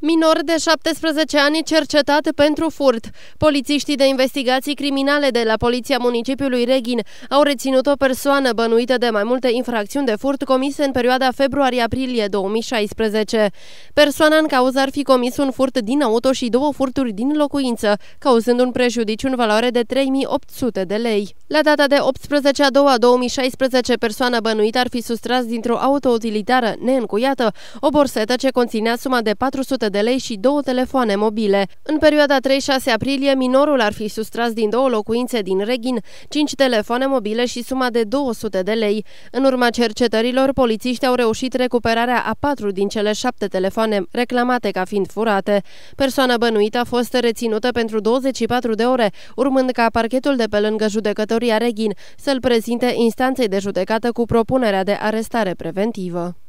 Minor de 17 ani cercetat pentru furt. Polițiștii de investigații criminale de la Poliția Municipiului Reghin au reținut o persoană bănuită de mai multe infracțiuni de furt comise în perioada februarie-aprilie 2016. Persoana în cauză ar fi comis un furt din auto și două furturi din locuință, cauzând un prejudiciu în valoare de 3800 de lei. La data de 18 a 2016, persoana bănuită ar fi sustras dintr-o auto utilitară neîncuiată o borsetă ce conținea suma de 400 500 de lei și două telefoane mobile. În perioada 3-6 aprilie, minorul ar fi sustras din două locuințe din Reghin, 5 telefoane mobile și suma de 200 de lei. În urma cercetărilor, polițiștii au reușit recuperarea a patru din cele șapte telefoane reclamate ca fiind furate. Persoana bănuită a fost reținută pentru 24 de ore, urmând ca parchetul de pe lângă judecătoria Reghin să-l prezinte instanței de judecată cu propunerea de arestare preventivă.